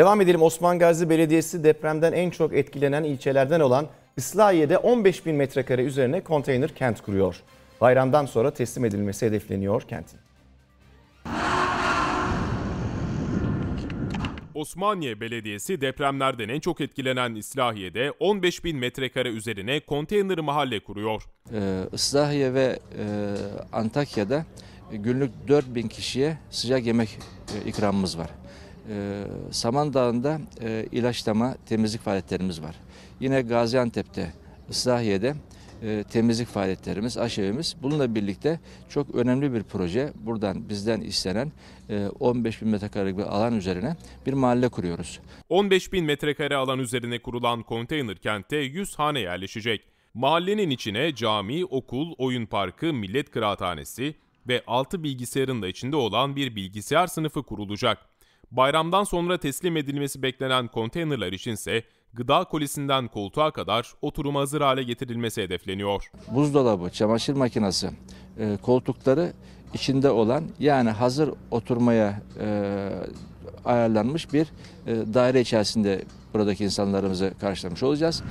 Devam edelim Osman Gazi Belediyesi depremden en çok etkilenen ilçelerden olan Islahiye'de 15 bin metrekare üzerine konteyner kent kuruyor. Bayramdan sonra teslim edilmesi hedefleniyor kentin. Osmaniye Belediyesi depremlerden en çok etkilenen İslahiye'de 15 bin metrekare üzerine konteyner mahalle kuruyor. Ee, İslahiye ve e, Antakya'da günlük 4 bin kişiye sıcak yemek e, ikramımız var. Ee, Saman Dağı'nda e, ilaçlama temizlik faaliyetlerimiz var. Yine Gaziantep'te, Islahiye'de e, temizlik faaliyetlerimiz, aşevimiz. Bununla birlikte çok önemli bir proje. Buradan bizden istenen 15 e, bin metrekarelik bir alan üzerine bir mahalle kuruyoruz. 15 bin metrekare alan üzerine kurulan konteyner kentte 100 hane yerleşecek. Mahallenin içine cami, okul, oyun parkı, millet kıraathanesi ve 6 bilgisayarın da içinde olan bir bilgisayar sınıfı kurulacak. Bayramdan sonra teslim edilmesi beklenen konteynerler içinse gıda kolisinden koltuğa kadar oturuma hazır hale getirilmesi hedefleniyor. Buzdolabı, çamaşır makinesi, e, koltukları içinde olan yani hazır oturmaya e, ayarlanmış bir e, daire içerisinde buradaki insanlarımızı karşılamış olacağız.